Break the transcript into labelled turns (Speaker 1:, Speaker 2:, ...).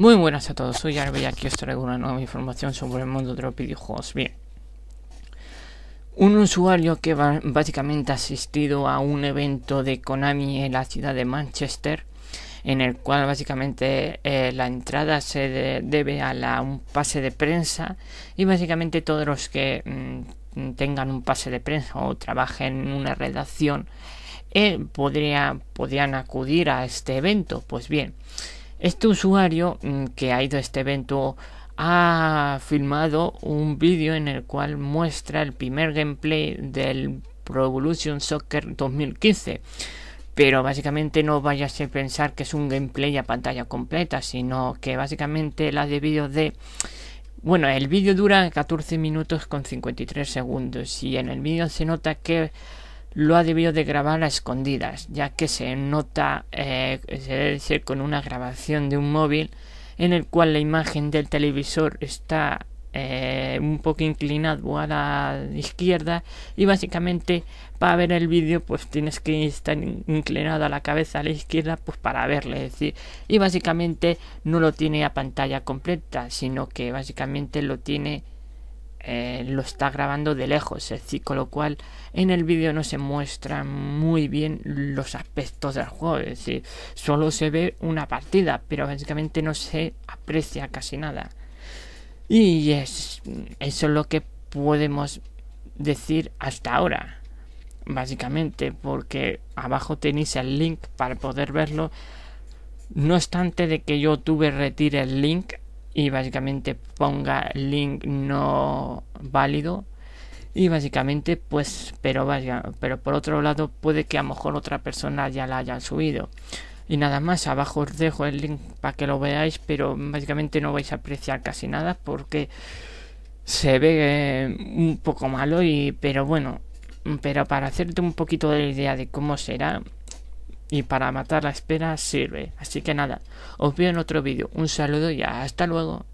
Speaker 1: Muy buenas a todos, soy Arbe y aquí os traigo una nueva información sobre el mundo de los videojuegos. Bien, un usuario que básicamente ha asistido a un evento de Konami en la ciudad de Manchester, en el cual básicamente eh, la entrada se debe a un pase de prensa y básicamente todos los que mm, tengan un pase de prensa o trabajen en una redacción eh, podrían acudir a este evento. Pues bien, este usuario mm, que ha ido a este evento ha filmado un vídeo en el cual muestra el primer gameplay del Pro Evolution Soccer 2015. Pero básicamente no vayas a pensar que es un gameplay a pantalla completa, sino que básicamente la de vídeo de... Bueno, el vídeo dura 14 minutos con 53 segundos y en el vídeo se nota que lo ha debido de grabar a escondidas, ya que se nota, eh, se debe ser con una grabación de un móvil en el cual la imagen del televisor está eh, un poco inclinado a la izquierda y básicamente para ver el vídeo pues tienes que estar inclinada la cabeza a la izquierda pues para verle es decir y básicamente no lo tiene a pantalla completa sino que básicamente lo tiene eh, lo está grabando de lejos, es decir, con lo cual en el vídeo no se muestran muy bien los aspectos del juego, es decir, solo se ve una partida, pero básicamente no se aprecia casi nada. Y es, eso es lo que podemos decir hasta ahora básicamente, porque abajo tenéis el link para poder verlo. No obstante de que yo tuve retire el link y básicamente ponga link no válido y básicamente pues pero vaya pero por otro lado puede que a lo mejor otra persona ya la haya subido y nada más abajo os dejo el link para que lo veáis pero básicamente no vais a apreciar casi nada porque se ve eh, un poco malo y pero bueno pero para hacerte un poquito de idea de cómo será y para matar la espera sirve. Así que nada, os veo en otro vídeo. Un saludo y hasta luego.